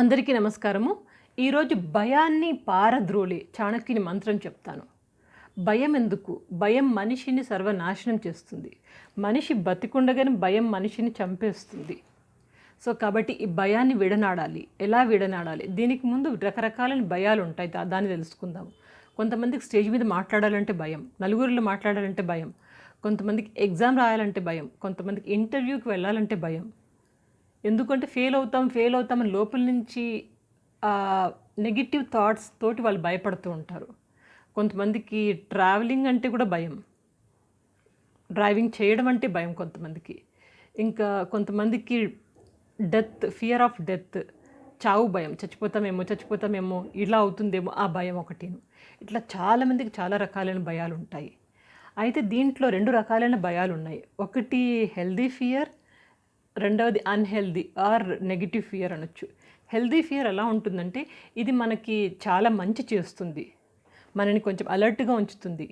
అందరికీ నమస్కారము ఈరోజు భయాన్ని పారద్రోలి చాణక్యుని మంత్రం చెప్తాను భయం ఎందుకు భయం మనిషిని సర్వనాశనం చేస్తుంది మనిషి బతికుండగానే భయం మనిషిని చంపేస్తుంది సో కాబట్టి ఈ భయాన్ని విడనాడాలి ఎలా విడనాడాలి దీనికి ముందు రకరకాలైన భయాలు ఉంటాయి దాన్ని తెలుసుకుందాం కొంతమందికి స్టేజ్ మీద మాట్లాడాలంటే భయం నలుగురిలో మాట్లాడాలంటే భయం కొంతమందికి ఎగ్జామ్ రాయాలంటే భయం కొంతమందికి ఇంటర్వ్యూకి వెళ్ళాలంటే భయం ఎందుకంటే ఫెయిల్ అవుతాం ఫెయిల్ అవుతామని లోపల నుంచి నెగిటివ్ థాట్స్ తోటి వాళ్ళు భయపడుతూ ఉంటారు కొంతమందికి ట్రావెలింగ్ అంటే కూడా భయం డ్రైవింగ్ చేయడం అంటే భయం కొంతమందికి ఇంకా కొంతమందికి డెత్ ఫియర్ ఆఫ్ డెత్ చావు భయం చచ్చిపోతామేమో చచ్చిపోతామేమో ఇలా అవుతుందేమో ఆ భయం ఒకటిను ఇట్లా చాలామందికి చాలా రకాలైన భయాలు ఉంటాయి అయితే దీంట్లో రెండు రకాలైన భయాలు ఉన్నాయి ఒకటి హెల్దీ ఫియర్ రెండవది అన్హెల్దీ ఆర్ నెగిటివ్ ఫియర్ అనొచ్చు హెల్దీ ఫియర్ ఎలా ఉంటుందంటే ఇది మనకి చాలా మంచి చేస్తుంది మనని కొంచెం అలర్ట్గా ఉంచుతుంది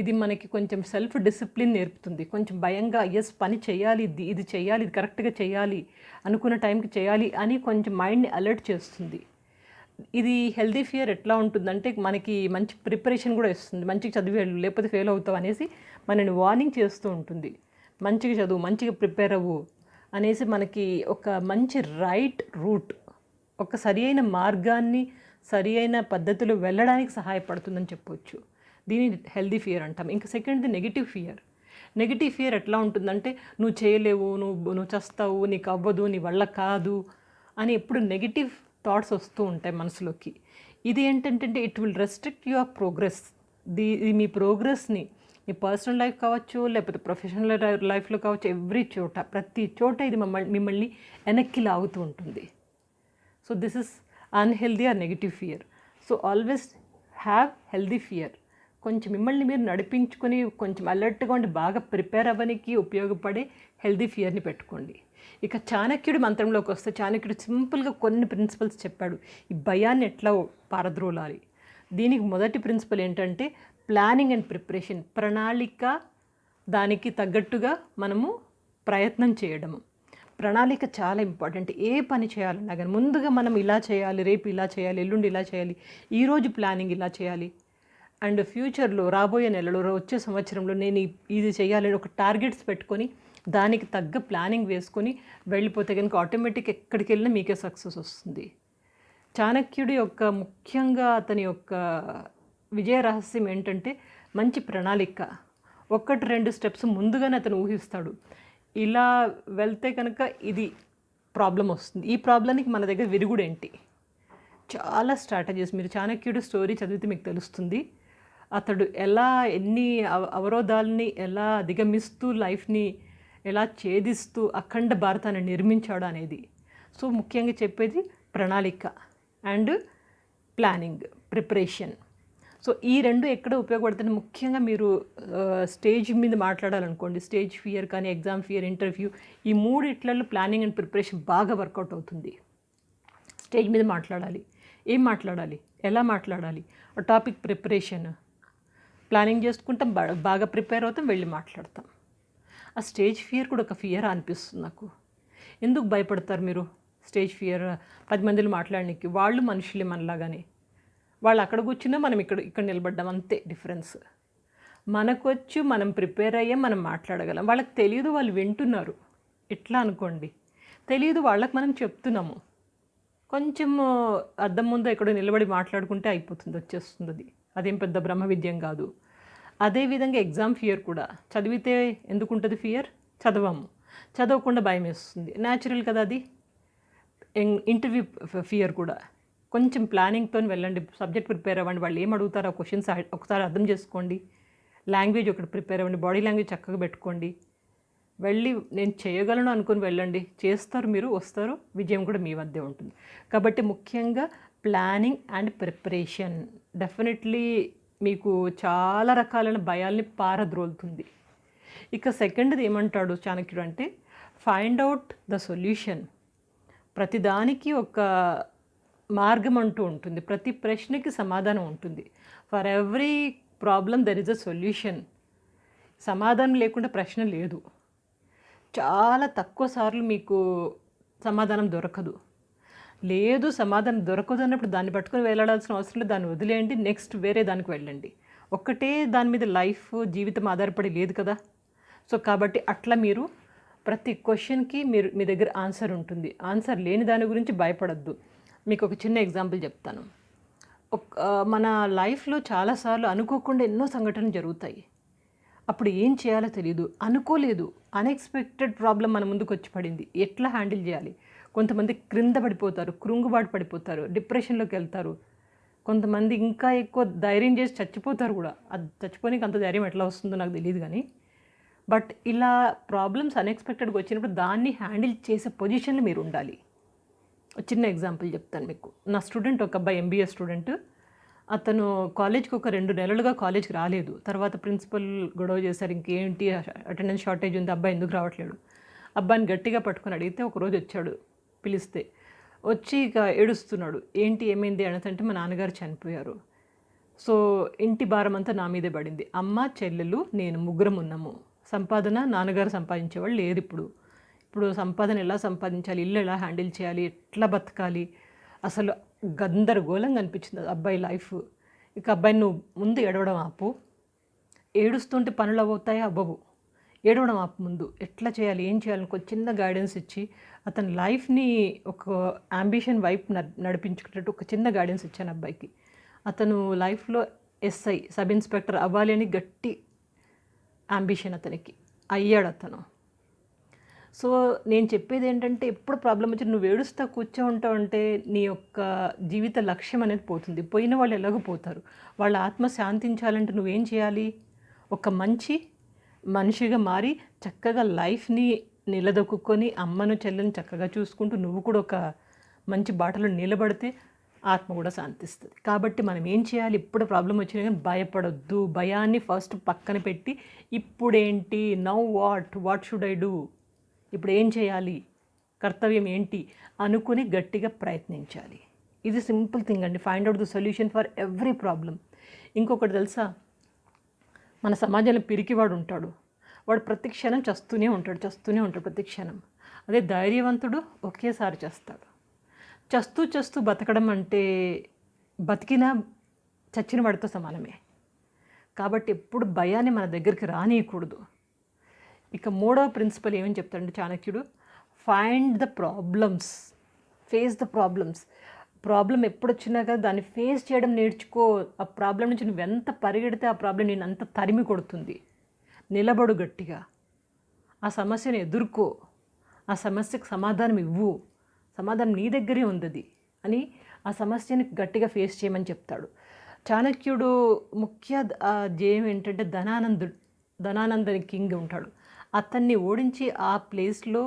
ఇది మనకి కొంచెం సెల్ఫ్ డిసిప్లిన్ నేర్పుతుంది కొంచెం భయంగా ఎస్ పని చేయాలి ఇది ఇది చేయాలి ఇది కరెక్ట్గా చేయాలి అనుకున్న టైంకి చేయాలి అని కొంచెం మైండ్ని అలర్ట్ చేస్తుంది ఇది హెల్దీ ఫియర్ ఎట్లా ఉంటుందంటే మనకి మంచి ప్రిపరేషన్ కూడా ఇస్తుంది మంచిగా చదివే లేకపోతే ఫెయిల్ అవుతావు అనేసి మనని వార్నింగ్ చేస్తూ ఉంటుంది మంచిగా చదువు మంచిగా ప్రిపేర్ అవ్వు అనేసి మనకి ఒక మంచి రైట్ రూట్ ఒక సరి అయిన మార్గాన్ని సరి అయిన పద్ధతిలో వెళ్ళడానికి సహాయపడుతుందని చెప్పవచ్చు దీని హెల్దీ ఫియర్ అంటాం ఇంకా సెకండ్ది నెగిటివ్ ఫియర్ నెగిటివ్ ఫియర్ ఎట్లా ఉంటుందంటే నువ్వు చేయలేవు నువ్వు నువ్వు చస్తావు నీకు అవ్వదు నీ వల్ల కాదు అని ఎప్పుడు నెగిటివ్ థాట్స్ వస్తూ ఉంటాయి మనసులోకి ఇది ఏంటంటే it will restrict your progress దీ మీ ప్రోగ్రెస్ని మీ పర్సనల్ లైఫ్ కావచ్చు లేకపోతే ప్రొఫెషనల్ లైఫ్లో కావచ్చు ఎవ్రీ చోట ప్రతి చోట ఇది మమ్మల్ని మిమ్మల్ని వెనక్కి లాగుతూ ఉంటుంది so this is unhealthy or negative fear so always have healthy fear కొంచెం మిమ్మల్ని మీరు నడిపించుకొని కొంచెం అలర్ట్గా ఉండి బాగా ప్రిపేర్ అవ్వడానికి ఉపయోగపడే హెల్దీ ఫియర్ని పెట్టుకోండి ఇక చాణక్యుడు మంత్రంలోకి వస్తే చాణక్యుడు సింపుల్గా కొన్ని ప్రిన్సిపల్స్ చెప్పాడు ఈ భయాన్ని ఎట్లా పారద్రోలాలి దీనికి మొదటి ప్రిన్సిపల్ ఏంటంటే ప్లానింగ్ అండ్ ప్రిపరేషన్ ప్రణాళిక దానికి తగ్గట్టుగా మనము ప్రయత్నం చేయడము ప్రణాళిక చాలా ఇంపార్టెంట్ ఏ పని చేయాలన్నా కానీ ముందుగా మనం ఇలా చేయాలి రేపు ఇలా చేయాలి ఎల్లుండి ఇలా చేయాలి ఈరోజు ప్లానింగ్ ఇలా చేయాలి అండ్ ఫ్యూచర్లో రాబోయే నెలలో వచ్చే సంవత్సరంలో నేను ఇది చేయాలని ఒక టార్గెట్స్ పెట్టుకొని దానికి తగ్గ ప్లానింగ్ వేసుకొని వెళ్ళిపోతే కనుక ఆటోమేటిక్ ఎక్కడికి వెళ్ళినా మీకే సక్సెస్ వస్తుంది చాణక్యుడి యొక్క ముఖ్యంగా అతని యొక్క విజయ రహస్యం ఏంటంటే మంచి ప్రణాళిక ఒక్కటి రెండు స్టెప్స్ ముందుగానే అతను ఊహిస్తాడు ఇలా వెళ్తే కనుక ఇది ప్రాబ్లం వస్తుంది ఈ ప్రాబ్లంకి మన దగ్గర విరుగుడేంటి చాలా స్ట్రాటజీస్ మీరు చాణక్యుడు స్టోరీ చదివితే మీకు తెలుస్తుంది అతడు ఎలా ఎన్ని అవ అవరోధాలని ఎలా అధిగమిస్తూ లైఫ్ని ఎలా ఛేదిస్తూ అఖండ భారతాన్ని నిర్మించాడు అనేది సో ముఖ్యంగా చెప్పేది ప్రణాళిక అండ్ ప్లానింగ్ ప్రిపరేషన్ సో ఈ రెండు ఎక్కడ ఉపయోగపడుతుంది ముఖ్యంగా మీరు స్టేజ్ మీద మాట్లాడాలనుకోండి స్టేజ్ ఫియర్ కానీ ఎగ్జామ్ ఫియర్ ఇంటర్వ్యూ ఈ మూడిట్లలో ప్లానింగ్ అండ్ ప్రిపరేషన్ బాగా వర్కౌట్ అవుతుంది స్టేజ్ మీద మాట్లాడాలి ఏం మాట్లాడాలి ఎలా మాట్లాడాలి టాపిక్ ప్రిపరేషన్ ప్లానింగ్ చేసుకుంటాం బాగా ప్రిపేర్ అవుతాం వెళ్ళి మాట్లాడతాం ఆ స్టేజ్ ఫియర్ కూడా ఒక ఫియర్ అనిపిస్తుంది నాకు ఎందుకు భయపడతారు మీరు స్టేజ్ ఫియర్ పది మందిలో మాట్లాడడానికి వాళ్ళు మనుషులే మనలాగానే వాళ్ళు అక్కడ కూర్చున్నా మనం ఇక్కడ ఇక్కడ నిలబడ్డం అంతే డిఫరెన్స్ మనకొచ్చి మనం ప్రిపేర్ అయ్యే మనం మాట్లాడగలం వాళ్ళకి తెలియదు వాళ్ళు వింటున్నారు ఎట్లా అనుకోండి తెలియదు వాళ్ళకి మనం చెప్తున్నాము కొంచెం అర్థం ముందు ఎక్కడో నిలబడి మాట్లాడుకుంటే అయిపోతుంది వచ్చేస్తుంది అది అదేం పెద్ద బ్రహ్మ విద్యం కాదు అదేవిధంగా ఎగ్జామ్ ఫియర్ కూడా చదివితే ఎందుకుంటుంది ఫియర్ చదవము చదవకుండా భయం వేస్తుంది న్యాచురల్ కదా అది ఇంటర్వ్యూ ఫియర్ కూడా కొంచెం ప్లానింగ్తో వెళ్ళండి సబ్జెక్ట్ ప్రిపేర్ అవ్వండి వాళ్ళు ఏం ఆ క్వశ్చన్స్ ఒకసారి అర్థం చేసుకోండి లాంగ్వేజ్ ఒకటి ప్రిపేర్ అవ్వండి బాడీ లాంగ్వేజ్ చక్కగా పెట్టుకోండి వెళ్ళి నేను చేయగలను అనుకుని వెళ్ళండి చేస్తారు మీరు వస్తారు విజయం కూడా మీ వద్దే ఉంటుంది కాబట్టి ముఖ్యంగా ప్లానింగ్ అండ్ ప్రిపరేషన్ డెఫినెట్లీ మీకు చాలా రకాలైన భయాల్ని పారద్రోలుతుంది ఇక సెకండ్ది ఏమంటాడు చాణక్యుడు అంటే ఫైండ్ అవుట్ ద సొల్యూషన్ ప్రతిదానికి ఒక మార్గం అంటూ ఉంటుంది ప్రతి ప్రశ్నకి సమాధానం ఉంటుంది for every problem there is a solution సమాధానం లేకుండా ప్రశ్న లేదు చాలా తక్కువ సార్లు మీకు సమాధానం దొరకదు లేదు సమాధానం దొరకదు అన్నప్పుడు దాన్ని పట్టుకొని వెళ్ళాల్సిన అవసరం లేదు దాన్ని వదిలేయండి నెక్స్ట్ వేరే దానికి వెళ్ళండి ఒక్కటే దాని మీద లైఫ్ జీవితం ఆధారపడి లేదు కదా సో కాబట్టి అట్లా మీరు ప్రతి క్వశ్చన్కి మీరు మీ దగ్గర ఆన్సర్ ఉంటుంది ఆన్సర్ లేని దాని గురించి భయపడద్దు మీకు ఒక చిన్న ఎగ్జాంపుల్ చెప్తాను మన లైఫ్లో చాలాసార్లు అనుకోకుండా ఎన్నో సంఘటనలు జరుగుతాయి అప్పుడు ఏం చేయాలో తెలియదు అనుకోలేదు అన్ఎక్స్పెక్టెడ్ ప్రాబ్లం మన ముందుకు వచ్చి పడింది ఎట్లా హ్యాండిల్ చేయాలి కొంతమంది క్రింద పడిపోతారు కృంగుబాటు పడిపోతారు డిప్రెషన్లోకి వెళ్తారు కొంతమంది ఇంకా ఎక్కువ ధైర్యం చేసి చచ్చిపోతారు కూడా అది చచ్చిపోయినాక అంత ధైర్యం ఎట్లా వస్తుందో నాకు తెలియదు కానీ బట్ ఇలా ప్రాబ్లమ్స్ అన్ఎక్స్పెక్టెడ్గా వచ్చినప్పుడు దాన్ని హ్యాండిల్ చేసే పొజిషన్లో మీరు ఉండాలి చిన్న ఎగ్జాంపుల్ చెప్తాను మీకు నా స్టూడెంట్ ఒక అబ్బాయి ఎంబీఏ స్టూడెంట్ అతను కాలేజ్కి ఒక రెండు నెలలుగా కాలేజ్కి రాలేదు తర్వాత ప్రిన్సిపల్ గొడవ చేశారు ఇంకేంటి అటెండెన్స్ షార్టేజ్ ఉంది అబ్బాయి ఎందుకు రావట్లేడు అబ్బాయిని గట్టిగా పట్టుకొని అడిగితే ఒకరోజు వచ్చాడు పిలిస్తే వచ్చి ఇక ఏడుస్తున్నాడు ఏంటి ఏమైంది అనేది మా నాన్నగారు చనిపోయారు సో ఇంటి భారం అంతా నా మీదే పడింది అమ్మ చెల్లెలు నేను ముగ్గురం ఉన్నాము సంపాదన నాన్నగారు సంపాదించేవాళ్ళు లేరు ఇప్పుడు ఇప్పుడు సంపాదన ఎలా సంపాదించాలి ఇల్లు ఎలా హ్యాండిల్ చేయాలి ఎట్లా బతకాలి అసలు గందరగోళంగా అనిపించింది అబ్బాయి లైఫ్ ఇక అబ్బాయి నువ్వు ముందు ఏడవడం ఆపు ఏడుస్తుంటే పనులు అవుతాయా అవ్వవు ఏడవడం ఆపు ముందు ఎట్లా చేయాలి ఏం చేయాలని ఒక చిన్న గైడెన్స్ ఇచ్చి అతని లైఫ్ని ఒక అంబిషన్ వైపు నడిపించుకునేటట్టు ఒక చిన్న గైడెన్స్ ఇచ్చాను అబ్బాయికి అతను లైఫ్లో ఎస్ఐ సబ్ ఇన్స్పెక్టర్ అవ్వాలి అని గట్టి అంబిషన్ అతనికి అయ్యాడు అతను సో నేను చెప్పేది ఏంటంటే ఎప్పుడు ప్రాబ్లం వచ్చి నువ్వు ఏడుస్తా కూర్చో ఉంటావు అంటే నీ యొక్క జీవిత లక్ష్యం అనేది పోతుంది పోయిన వాళ్ళు ఎలాగో పోతారు వాళ్ళ ఆత్మ శాంతించాలంటే నువ్వేం చేయాలి ఒక మంచి మనిషిగా మారి చక్కగా లైఫ్ని నిలదొక్కుని అమ్మను చెల్లెని చక్కగా చూసుకుంటూ నువ్వు కూడా ఒక మంచి బాటలో నిలబడితే ఆత్మ కూడా శాంతిస్తుంది కాబట్టి మనం ఏం చేయాలి ఇప్పుడు ప్రాబ్లం వచ్చినా కానీ భయపడొద్దు భయాన్ని ఫస్ట్ పక్కన పెట్టి ఇప్పుడేంటి now what what should I do ఇప్పుడు ఏం చేయాలి కర్తవ్యం ఏంటి అనుకుని గట్టిగా ప్రయత్నించాలి ఇది సింపుల్ థింగ్ అండి find out the solution for every problem ఇంకొకటి తెలుసా మన సమాజంలో పిరికివాడు ఉంటాడు వాడు ప్రతి క్షణం చస్తూనే ఉంటాడు చస్తూనే ఉంటాడు ప్రతి క్షణం అదే ధైర్యవంతుడు ఒకేసారి చేస్తాడు చస్తూ చస్తూ బతకడం అంటే బతికిన చచ్చిన వాడితో సమానమే కాబట్టి ఎప్పుడు భయాన్ని మన దగ్గరికి రానియకూడదు ఇక మూడవ ప్రిన్సిపల్ ఏమని చెప్తాడు చాణక్యుడు find the problems face the problems problem ఎప్పుడు వచ్చినా కదా దాన్ని ఫేస్ చేయడం నేర్చుకో ఆ ప్రాబ్లం నుంచి నువ్వు ఎంత పరిగెడితే ఆ ప్రాబ్లం నేను అంత తరిమి కొడుతుంది నిలబడు గట్టిగా ఆ సమస్యను ఎదుర్కో ఆ సమస్యకు సమాధానం ఇవ్వు సమాధానం నీ దగ్గరే ఉంది అని ఆ సమస్యని గట్టిగా ఫేస్ చేయమని చెప్తాడు చాణక్యుడు ముఖ్య ధ్యేయం ఏంటంటే ధనానందుడు ధనానందని కింగ్ ఉంటాడు అతన్ని ఓడించి ఆ ప్లేస్లో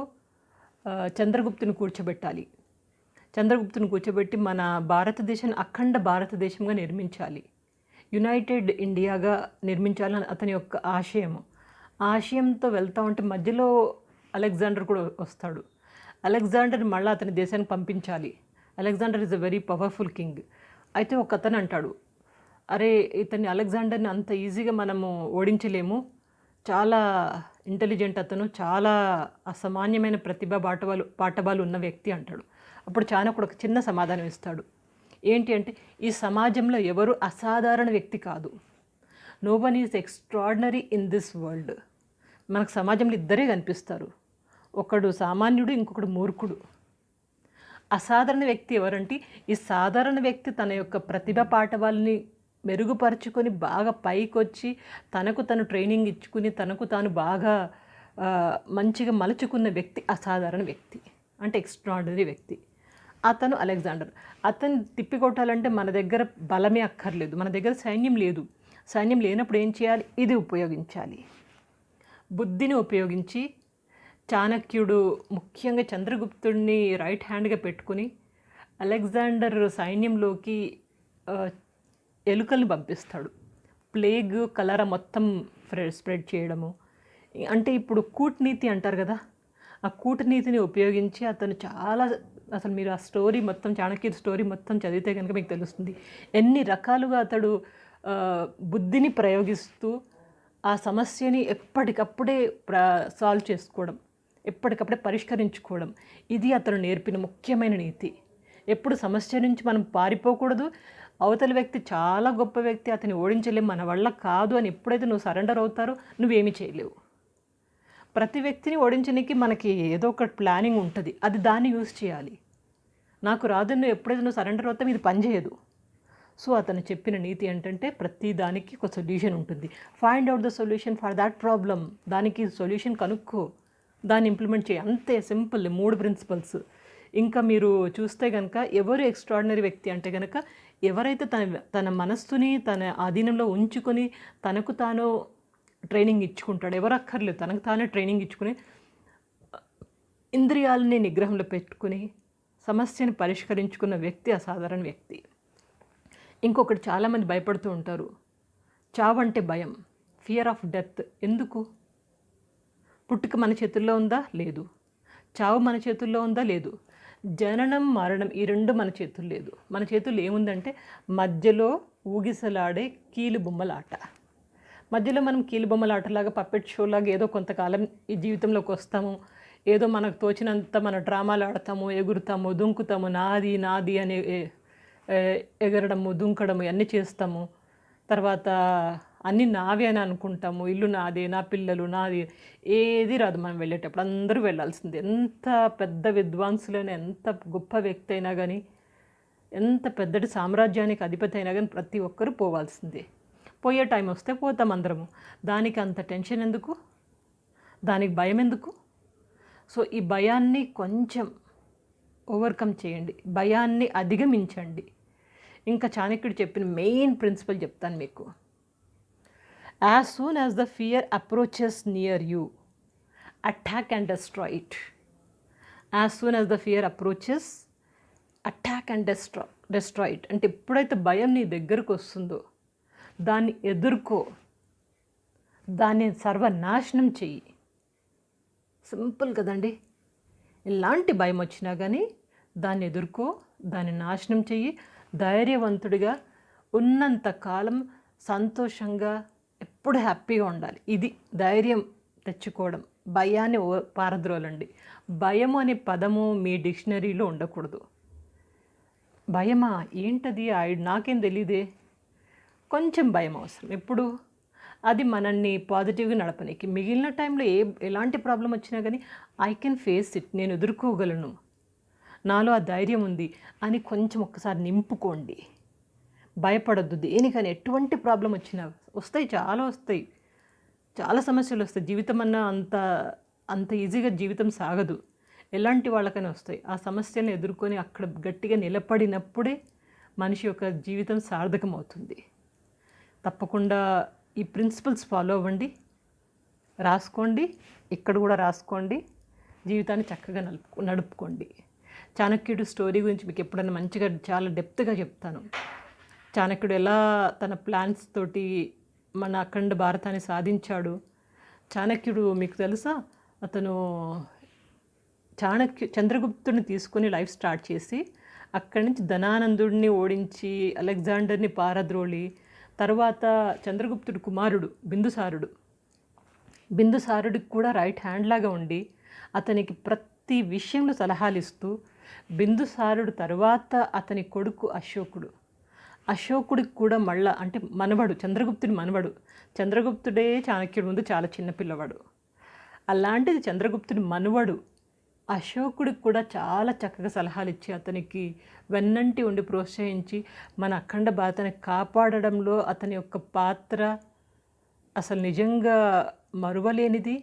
చంద్రగుప్తుని కూర్చోబెట్టాలి చంద్రగుప్తుని కూర్చోబెట్టి మన భారతదేశాన్ని అఖండ భారతదేశంగా నిర్మించాలి యునైటెడ్ ఇండియాగా నిర్మించాలని అతని యొక్క ఆశయము ఆశయంతో వెళ్తా ఉంటే మధ్యలో అలెగ్జాండర్ కూడా వస్తాడు అలెగ్జాండర్ మళ్ళీ అతని దేశానికి పంపించాలి Alexander is a very powerful king అయితే ఒక అతను అంటాడు అరే ఇతని అలెగ్జాండర్ని అంత ఈజీగా మనము ఓడించలేము చాలా ఇంటెలిజెంట్ అతను చాలా అసామాన్యమైన ప్రతిభ బాటబాలు పాటబాలు ఉన్న వ్యక్తి అంటాడు అప్పుడు చాణకుడు ఒక చిన్న సమాధానం ఇస్తాడు ఏంటి అంటే ఈ సమాజంలో ఎవరు అసాధారణ వ్యక్తి కాదు no one is extraordinary in this world మనకు సమాజంలో ఇద్దరే కనిపిస్తారు ఒకడు సామాన్యుడు ఇంకొకడు మూర్ఖుడు అసాధారణ వ్యక్తి ఎవరంటే ఈ సాధారణ వ్యక్తి తన యొక్క ప్రతిభ పాఠవాల్ని మెరుగుపరుచుకొని బాగా పైకొచ్చి తనకు తను ట్రైనింగ్ ఇచ్చుకుని తనకు తాను బాగా మంచిగా మలుచుకున్న వ్యక్తి అసాధారణ వ్యక్తి అంటే ఎక్స్ట్రాడినరీ వ్యక్తి అతను అలెగ్జాండర్ అతను తిప్పికొట్టాలంటే మన దగ్గర బలమే అక్కర్లేదు మన దగ్గర సైన్యం లేదు సైన్యం లేనప్పుడు ఏం చేయాలి ఇది ఉపయోగించాలి బుద్ధిని ఉపయోగించి చాణక్యుడు ముఖ్యంగా చంద్రగుప్తుడిని రైట్ హ్యాండ్గా పెట్టుకుని అలెగ్జాండర్ సైన్యంలోకి ఎలుకల్ని పంపిస్తాడు ప్లేగ్ కలర మొత్తం స్ప్రెడ్ చేయడము అంటే ఇప్పుడు కూటనీతి అంటారు కదా ఆ కూటనీతిని ఉపయోగించి అతను చాలా అసలు మీరు ఆ స్టోరీ మొత్తం చాణక్య స్టోరీ మొత్తం చదివితే కనుక మీకు తెలుస్తుంది ఎన్ని రకాలుగా అతడు బుద్ధిని ప్రయోగిస్తూ ఆ సమస్యని ఎప్పటికప్పుడే సాల్వ్ చేసుకోవడం ఎప్పటికప్పుడే పరిష్కరించుకోవడం ఇది అతను నేర్పిన ముఖ్యమైన నీతి ఎప్పుడు సమస్య నుంచి మనం పారిపోకూడదు అవతల వ్యక్తి చాలా గొప్ప వ్యక్తి అతన్ని ఓడించలేము మన వల్ల కాదు అని ఎప్పుడైతే నువ్వు సరెండర్ అవుతారో నువ్వేమి చేయలేవు ప్రతి వ్యక్తిని ఓడించడానికి మనకి ఏదో ఒక ప్లానింగ్ ఉంటుంది అది దాన్ని యూజ్ చేయాలి నాకు రాదు నువ్వు ఎప్పుడైతే నువ్వు సరెండర్ అవుతావు ఇది పనిచేయదు సో అతను చెప్పిన నీతి ఏంటంటే ప్రతి దానికి ఒక సొల్యూషన్ ఉంటుంది find out the solution for that problem దానికి సొల్యూషన్ కనుక్కో దాన్ని ఇంప్లిమెంట్ చేయి అంతే సింపుల్ మూడు ప్రిన్సిపల్స్ ఇంకా మీరు చూస్తే కనుక ఎవరు ఎక్స్ట్రాడినరీ వ్యక్తి అంటే కనుక ఎవరైతే తన తన మనస్సుని తన ఆధీనంలో ఉంచుకొని తనకు తాను ట్రైనింగ్ ఇచ్చుకుంటాడు ఎవరు అక్కర్లేదు తనకు తానే ట్రైనింగ్ ఇచ్చుకుని ఇంద్రియాలని నిగ్రహంలో పెట్టుకుని సమస్యను పరిష్కరించుకున్న వ్యక్తి అసాధారణ వ్యక్తి ఇంకొకటి చాలామంది భయపడుతూ ఉంటారు చావంటే భయం ఫియర్ ఆఫ్ డెత్ ఎందుకు పుట్టుక మన చేతుల్లో ఉందా లేదు చావు మన చేతుల్లో ఉందా లేదు జననం మరణం ఈ రెండు మన చేతులు లేదు మన చేతులు ఏముందంటే మధ్యలో ఊగిసలాడే కీలుబొమ్మలాట మధ్యలో మనం కీలుబొమ్మలాటలాగా పప్పెట్ షోలాగా ఏదో కొంతకాలం ఈ జీవితంలోకి వస్తాము ఏదో మనకు తోచినంత మన డ్రామాలు ఆడతాము ఎగురుతాము దుంకుతాము నాది నాది అనే ఎగరడము దుంకడము అన్నీ చేస్తాము తర్వాత అన్నీ నావే అని అనుకుంటాము ఇల్లు నాదే నా పిల్లలు నాది ఏది రాదు మనం వెళ్ళేటప్పుడు అందరూ వెళ్ళాల్సింది ఎంత పెద్ద విద్వాంసులైన ఎంత గొప్ప వ్యక్తి అయినా కానీ ఎంత పెద్దటి సామ్రాజ్యానికి అధిపతి అయినా కానీ ప్రతి ఒక్కరూ పోవాల్సిందే పోయే టైం వస్తే పోతాం అందరము దానికి అంత టెన్షన్ ఎందుకు దానికి భయం ఎందుకు సో ఈ భయాన్ని కొంచెం ఓవర్కమ్ చేయండి భయాన్ని అధిగమించండి ఇంకా చాణక్యుడు చెప్పిన మెయిన్ ప్రిన్సిపల్ చెప్తాను మీకు As soon as the fear approaches near you attack and destroy it. As soon as the fear approaches attack and destroy destroy it అంటే ఎప్పుడైతే భయం నీ దగ్గరకు వస్తుందో దాన్ని ఎదుర్కో దాన్ని సర్వనాశనం చెయ్యి సింపుల్ కదండి ఎలాంటి భయం వచ్చినా కానీ దాన్ని ఎదుర్కో దాన్ని నాశనం చెయ్యి ధైర్యవంతుడిగా ఉన్నంత కాలం సంతోషంగా ఎప్పుడు హ్యాపీగా ఉండాలి ఇది ధైర్యం తెచ్చుకోవడం భయాన్ని పారద్రోలండి భయం అనే పదము మీ డిక్షనరీలో ఉండకూడదు భయమా ఏంటది ఆయుడు నాకేం తెలియదే కొంచెం భయం అవసరం ఎప్పుడు అది మనల్ని పాజిటివ్గా నడపనీకి మిగిలిన టైంలో ఏ ఎలాంటి ప్రాబ్లం వచ్చినా కానీ ఐ కెన్ ఫేస్ ఇట్ నేను ఎదుర్కోగలను నాలో ఆ ధైర్యం ఉంది అని కొంచెం ఒక్కసారి నింపుకోండి భయపడద్దు దేనికని ఎటువంటి ప్రాబ్లం వచ్చినా వస్తాయి చాలా వస్తాయి చాలా సమస్యలు వస్తాయి జీవితం అన్న అంత అంత ఈజీగా జీవితం సాగదు ఎలాంటి వాళ్ళకైనా వస్తాయి ఆ సమస్యలను ఎదుర్కొని అక్కడ గట్టిగా నిలబడినప్పుడే మనిషి యొక్క జీవితం సార్థకం అవుతుంది తప్పకుండా ఈ ప్రిన్సిపల్స్ ఫాలో అవ్వండి రాసుకోండి ఇక్కడ కూడా రాసుకోండి జీవితాన్ని చక్కగా నడుపుకోండి చాణక్యుడు స్టోరీ గురించి మీకు ఎప్పుడైనా మంచిగా చాలా డెప్త్గా చెప్తాను చాణక్యుడు ఎలా తన ప్లాన్స్ తోటి మన అఖండ భారతాన్ని సాధించాడు చాణక్యుడు మీకు తెలుసా అతను చాణక్యు చంద్రగుప్తుడిని తీసుకొని లైఫ్ స్టార్ట్ చేసి అక్కడి నుంచి ధనానందుడిని ఓడించి అలెగ్జాండర్ని పారద్రోళి తర్వాత చంద్రగుప్తుడి కుమారుడు బిందుసారుడు బిందుసారుడికి కూడా రైట్ హ్యాండ్ లాగా ఉండి అతనికి ప్రతి విషయంలో సలహాలు ఇస్తూ బిందుసారుడు తర్వాత అతని కొడుకు అశోకుడు అశోకుడికి కూడా మళ్ళా అంటే మనవడు చంద్రగుప్తుడి మనవడు చంద్రగుప్తుడే చాణక్యుడి ముందు చాలా చిన్న పిల్లవాడు అలాంటిది చంద్రగుప్తుడి మనవడు అశోకుడికి కూడా చాలా చక్కగా సలహాలు ఇచ్చి అతనికి వెన్నంటి ఉండి ప్రోత్సహించి మన అఖండ భారతని కాపాడడంలో అతని యొక్క పాత్ర అసలు నిజంగా మరువలేనిది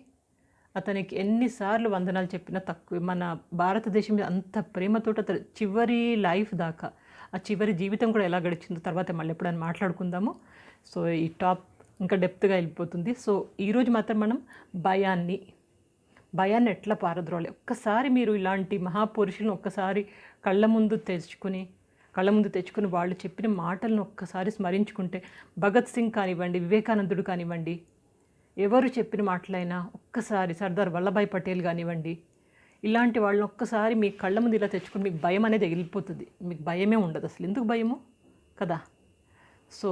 అతనికి ఎన్నిసార్లు వందనాలు చెప్పినా తక్కువ మన భారతదేశం మీద అంత ప్రేమతోటి అతను చివరి లైఫ్ దాకా ఆ చివరి జీవితం కూడా ఎలా గడిచిందో తర్వాత మళ్ళీ ఎప్పుడైనా మాట్లాడుకుందాము సో ఈ టాప్ ఇంకా డెప్త్గా వెళ్ళిపోతుంది సో ఈరోజు మాత్రం మనం భయాన్ని భయాన్ని ఎట్లా పారద్రోలి ఒక్కసారి మీరు ఇలాంటి మహాపురుషులను ఒక్కసారి కళ్ళ ముందు తెచ్చుకుని కళ్ళ ముందు తెచ్చుకుని వాళ్ళు చెప్పిన మాటలను ఒక్కసారి స్మరించుకుంటే భగత్ సింగ్ కానివ్వండి వివేకానందుడు కానివ్వండి ఎవరు చెప్పిన మాటలైనా ఒక్కసారి సర్దార్ వల్లభాయ్ పటేల్ కానివ్వండి ఇలాంటి వాళ్ళని ఒక్కసారి మీ కళ్ళ ముందు ఇలా తెచ్చుకుని మీకు భయం అనేది ఎగిలిపోతుంది మీకు భయమే ఉండదు అసలు ఎందుకు భయము కదా సో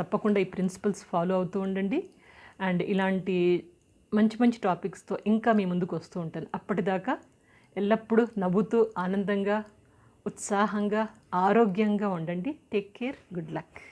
తప్పకుండా ఈ ప్రిన్సిపల్స్ ఫాలో అవుతూ ఉండండి అండ్ ఇలాంటి మంచి మంచి టాపిక్స్తో ఇంకా మీ ముందుకు వస్తూ ఉంటాను అప్పటిదాకా ఎల్లప్పుడూ నవ్వుతూ ఆనందంగా ఉత్సాహంగా ఆరోగ్యంగా ఉండండి టేక్ కేర్ గుడ్ లక్